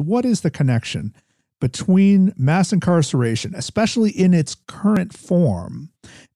What is the connection between mass incarceration, especially in its current form,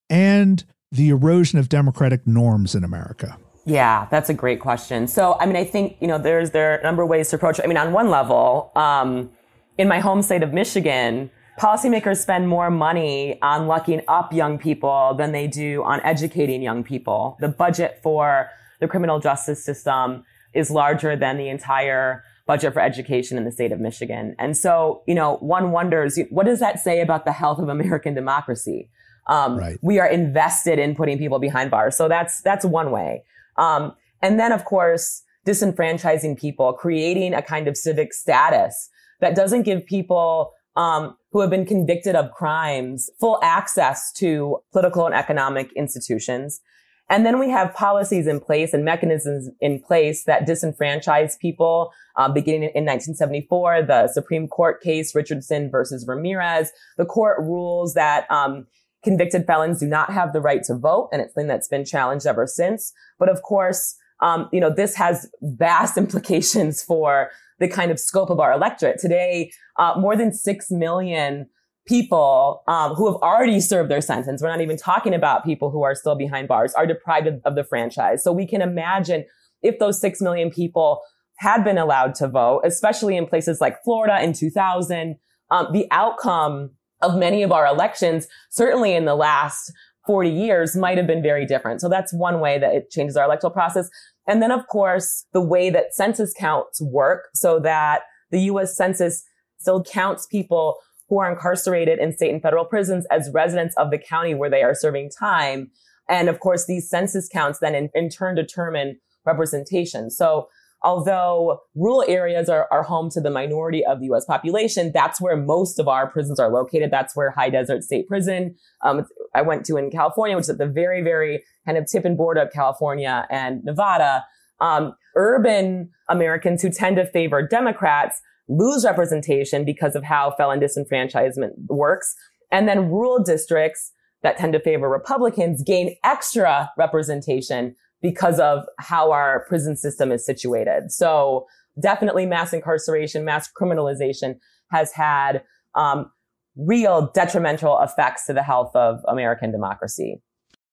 and the erosion of democratic norms in America? Yeah, that's a great question. So, I mean, I think, you know, there's there are a number of ways to approach it. I mean, on one level, um, in my home state of Michigan, policymakers spend more money on locking up young people than they do on educating young people. The budget for the criminal justice system is larger than the entire budget for education in the state of Michigan. And so, you know, one wonders, what does that say about the health of American democracy? Um, right. We are invested in putting people behind bars. So that's, that's one way. Um, and then, of course, disenfranchising people, creating a kind of civic status that doesn't give people um, who have been convicted of crimes full access to political and economic institutions. And then we have policies in place and mechanisms in place that disenfranchise people. Um, beginning in, 1974, the Supreme Court case Richardson versus Ramirez, the court rules that um, convicted felons do not have the right to vote, and it's something that's been challenged ever since. But of course, um, you know, this has vast implications for the kind of scope of our electorate today. Uh, more than six million people um, who have already served their sentence. We're not even talking about people who are still behind bars are deprived of, of the franchise. So we can imagine if those six million people had been allowed to vote, especially in places like Florida in 2000, um, the outcome of many of our elections, certainly in the last 40 years, might have been very different. So that's one way that it changes our electoral process. And then, of course, the way that census counts work so that the U.S. Census still counts people who are incarcerated in state and federal prisons as residents of the county where they are serving time. And of course, these census counts then in, in turn determine representation. So although rural areas are, are, home to the minority of the US population, that's where most of our prisons are located. That's where High Desert State Prison um, I went to in California, which is at the very, very kind of tip and border of California and Nevada. Um, urban Americans who tend to favor Democrats lose representation because of how felon disenfranchisement works. And then rural districts that tend to favor Republicans gain extra representation because of how our prison system is situated. So definitely mass incarceration, mass criminalization has had um, real detrimental effects to the health of American democracy.